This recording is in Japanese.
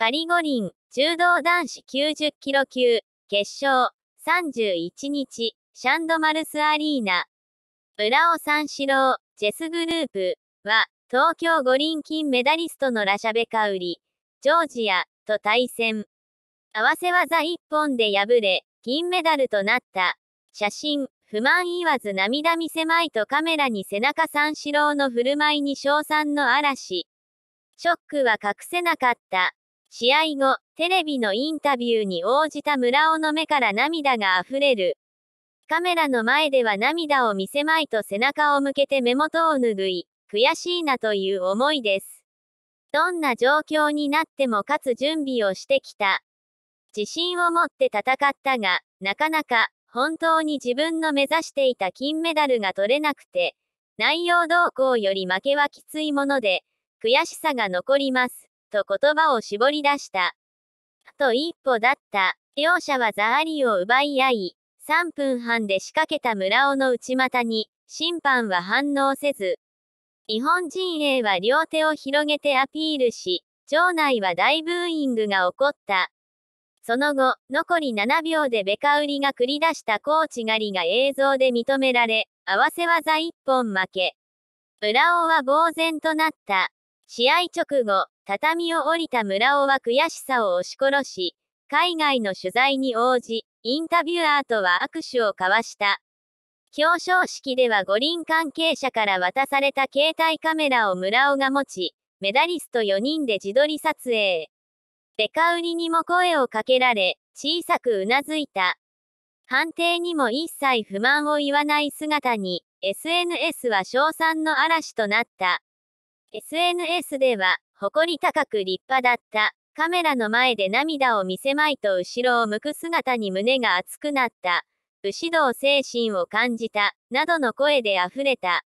パリ五輪、柔道男子90キロ級、決勝、31日、シャンドマルスアリーナ。浦尾三四郎、ジェスグループは、東京五輪金メダリストのラシャベカウリ、ジョージアと対戦。合わせ技一本で敗れ、銀メダルとなった。写真、不満言わず涙見せまいとカメラに背中三四郎の振る舞いに称賛の嵐。ショックは隠せなかった。試合後、テレビのインタビューに応じた村尾の目から涙が溢れる。カメラの前では涙を見せまいと背中を向けて目元を拭い、悔しいなという思いです。どんな状況になっても勝つ準備をしてきた。自信を持って戦ったが、なかなか、本当に自分の目指していた金メダルが取れなくて、内容動向より負けはきついもので、悔しさが残ります。と言葉を絞り出した。と一歩だった。両者はザアリを奪い合い、3分半で仕掛けた村尾の内股に、審判は反応せず。日本陣営は両手を広げてアピールし、場内は大ブーイングが起こった。その後、残り7秒でベカウリが繰り出したコーチ狩りが映像で認められ、合わせ技一本負け。浦尾は呆然となった。試合直後、畳を降りた村尾は悔しさを押し殺し、海外の取材に応じ、インタビュアーとは握手を交わした。表彰式では五輪関係者から渡された携帯カメラを村尾が持ち、メダリスト4人で自撮り撮影。デカ売りにも声をかけられ、小さくうなずいた。判定にも一切不満を言わない姿に、SNS は称賛の嵐となった。SNS では、誇り高く立派だった。カメラの前で涙を見せまいと後ろを向く姿に胸が熱くなった。武士道精神を感じた。などの声で溢れた。